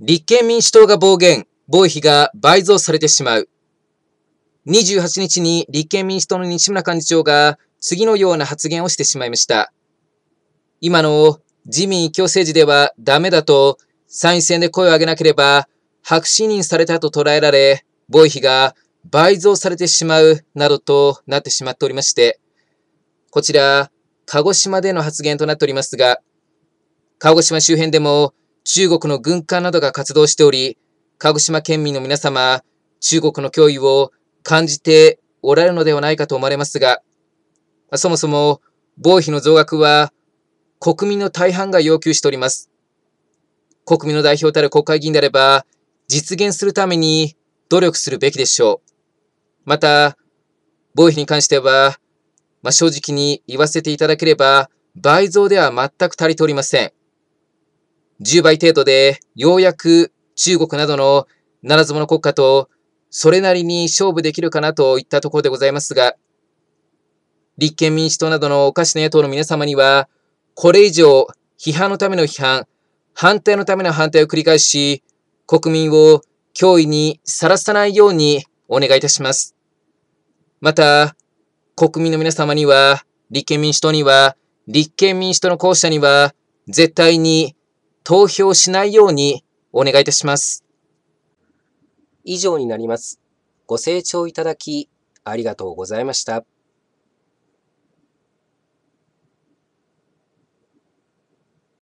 立憲民主党が暴言、防費が倍増されてしまう。28日に立憲民主党の西村幹事長が次のような発言をしてしまいました。今の自民共政治ではダメだと参院選で声を上げなければ白紙認されたと捉えられ、防費が倍増されてしまうなどとなってしまっておりまして、こちら、鹿児島での発言となっておりますが、鹿児島周辺でも中国の軍艦などが活動しており、鹿児島県民の皆様、中国の脅威を感じておられるのではないかと思われますが、そもそも防費の増額は国民の大半が要求しております。国民の代表たる国会議員であれば、実現するために努力するべきでしょう。また、防費に関しては、まあ、正直に言わせていただければ、倍増では全く足りておりません。10倍程度で、ようやく中国などのならず者国家とそれなりに勝負できるかなといったところでございますが、立憲民主党などのおかしな野党の皆様には、これ以上批判のための批判、反対のための反対を繰り返し、国民を脅威にさらさないようにお願いいたします。また、国民の皆様には、立憲民主党には、立憲民主党の候補者には、絶対に投票しないようにお願いいたします。以上になります。ご清聴いただき、ありがとうございました。